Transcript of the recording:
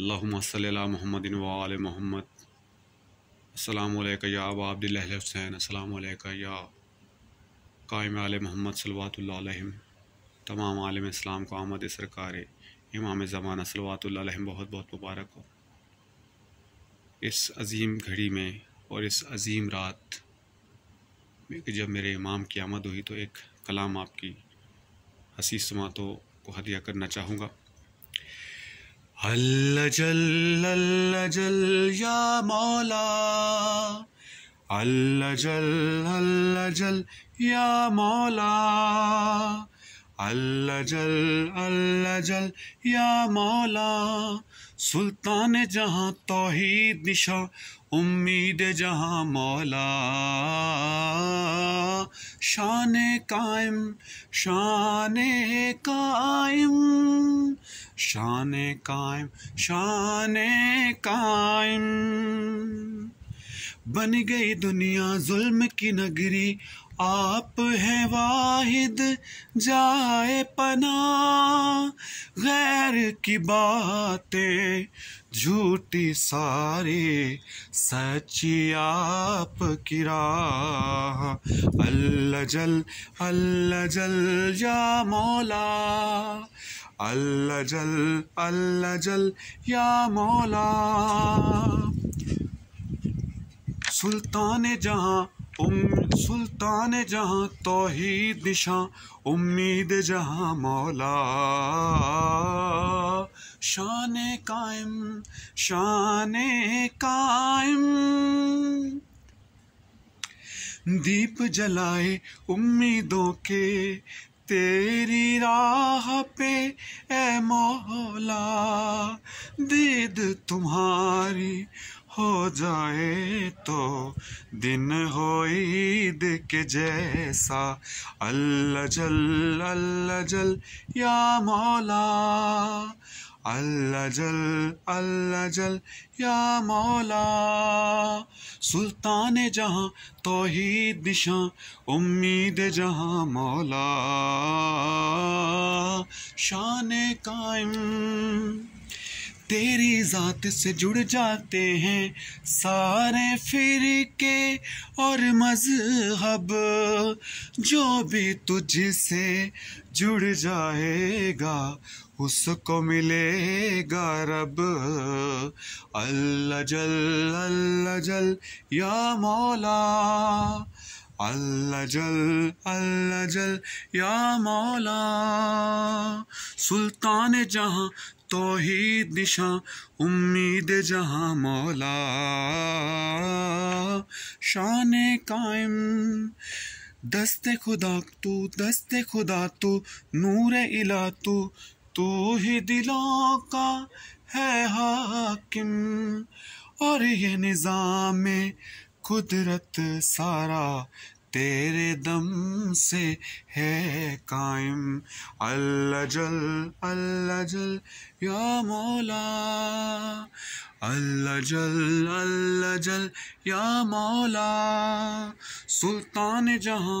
अल्लासल महमद वाल महमद अल्लाम या अब हुसैन अल्लाम या कायम आल महमद सलवातम तमाम आलम इस्लाम को आमद सरकार इमाम ज़माना सलवातम बहुत बहुत मुबारक हो इस अजीम घड़ी में और इस अजीम रात में जब मेरे इमाम की आमद हुई तो एक कलाम आपकी हसी समातों को हदिया करना चाहूँगा अल्लाह जल अल्ला जल या मौला अल्लाह जल अल्ला जल या मौला अल्लाह जल अल्लाह जल या मौला सुल्तान जहाँ तोहीद निशा उम्मीद जहाँ मौला शान कायम शान कायम शान कायम शान कायम बन गई दुनिया जुल्म की नगरी आप है वाहिद जाए पना गैर की बातें झूठी सारी सची आप किरा राह अल्लाह जल अल्लाह जल या मौला अल्लाह जल अल्लाह जल या मौला सुल्तान जहाँ उम सुल्तान जहाँ तोहीद दिशा उम्मीद जहाँ मौला शान कायम शान कायम दीप जलाए उम्मीदों के तेरी राह पे ए मौला दीद तुम्हारी हो जाए तो दिन हो ईद के जैसा अल्लाह जल अल्लाह जल या मौला अल्लाह जल अल्लाह जल या मौला सुल्तान जहाँ तोहीद दिशा उम्मीद जहाँ मौला शान कायम तेरी ज़ात से जुड़ जाते हैं सारे फिर के और मजहब जो भी तुझसे जुड़ जाएगा उसको मिलेगा रब अल्लाह जल अल्लाह जल या मौला अल्लाह जल अल्लाह जल या मौला सुल्तान जहाँ तोहीद निशा उम्मीद जहाँ मौला शान कायम दस्ते खुदा तू दस्ते खुदा तू नूर इला तू तू ही दिलों का है हाकिम और ये निज़ाम कुदरत सारा तेरे दम से है कायम अल्लाह जल अल्लाह जल या मौला अल्लाह जल अल्लाह जल या मौला सुल्तान जहाँ